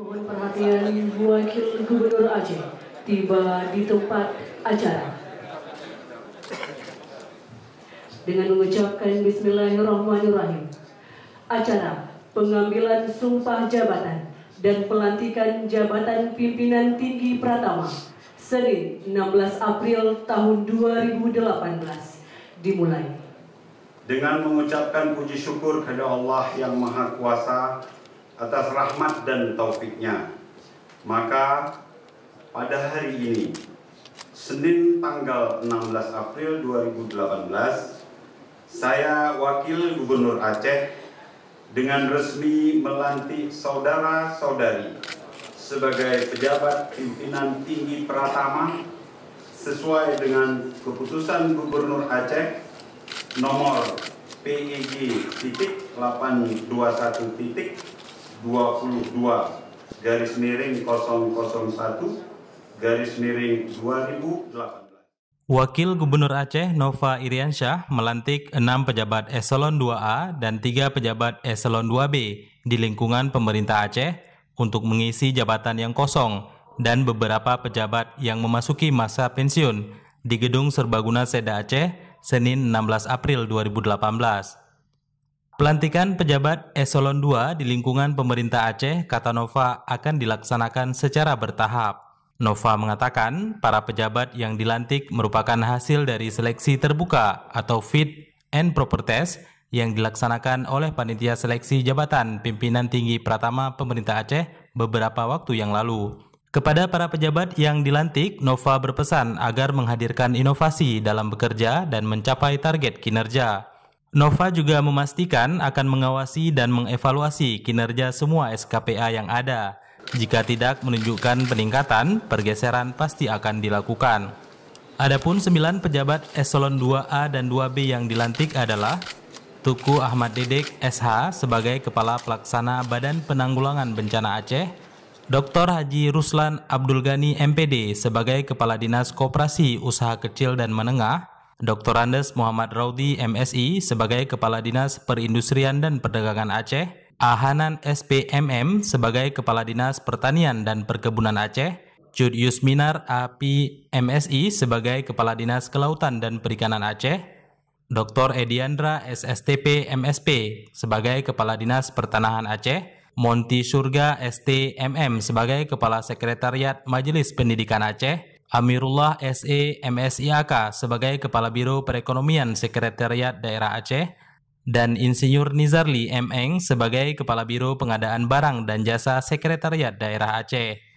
Mohon perhatian Wakil Gubernur Aceh tiba di tempat acara. Dengan mengucapkan Bismillahirrahmanirrahim. Acara pengambilan sumpah jabatan dan pelantikan jabatan pimpinan tinggi Pratama Senin 16 April tahun 2018 dimulai. Dengan mengucapkan puji syukur kepada Allah yang Maha Kuasa atas rahmat dan taufiknya. Maka pada hari ini, Senin tanggal 16 April 2018, saya Wakil Gubernur Aceh dengan resmi melantik saudara-saudari sebagai pejabat pimpinan tinggi Pratama sesuai dengan keputusan Gubernur Aceh nomor PEG titik 821 titik 22 garis miring 001 garis miring 2008. Wakil Gubernur Aceh Nova Iriansyah melantik 6 pejabat eselon 2A dan 3 pejabat eselon 2B di lingkungan pemerintah Aceh untuk mengisi jabatan yang kosong dan beberapa pejabat yang memasuki masa pensiun di Gedung Serbaguna Seda Aceh Senin 16 April 2018. Pelantikan pejabat eselon 2 di lingkungan pemerintah Aceh, kata Nova, akan dilaksanakan secara bertahap. Nova mengatakan, para pejabat yang dilantik merupakan hasil dari seleksi terbuka atau fit and proper test yang dilaksanakan oleh panitia seleksi jabatan pimpinan tinggi Pratama pemerintah Aceh beberapa waktu yang lalu. Kepada para pejabat yang dilantik, Nova berpesan agar menghadirkan inovasi dalam bekerja dan mencapai target kinerja. Nova juga memastikan akan mengawasi dan mengevaluasi kinerja semua SKPA yang ada. Jika tidak menunjukkan peningkatan, pergeseran pasti akan dilakukan. Adapun sembilan pejabat eselon 2A dan 2B yang dilantik adalah Tuku Ahmad Dedek SH sebagai Kepala Pelaksana Badan Penanggulangan Bencana Aceh, Dr. Haji Ruslan Abdul Ghani MPD sebagai Kepala Dinas Koperasi Usaha Kecil dan Menengah, Dr. Andes Muhammad Raudi MSI sebagai Kepala Dinas Perindustrian dan Perdagangan Aceh, Ahanan SPMM sebagai Kepala Dinas Pertanian dan Perkebunan Aceh, Jud Yusminar API MSI sebagai Kepala Dinas Kelautan dan Perikanan Aceh, Dr. Ediandra SSTP MSP sebagai Kepala Dinas Pertanahan Aceh, Monti Surga STMM sebagai Kepala Sekretariat Majelis Pendidikan Aceh, Amirullah SE MSIAK sebagai Kepala Biro Perekonomian Sekretariat Daerah Aceh dan Insinyur Nizarli Meng sebagai Kepala Biro Pengadaan Barang dan Jasa Sekretariat Daerah Aceh.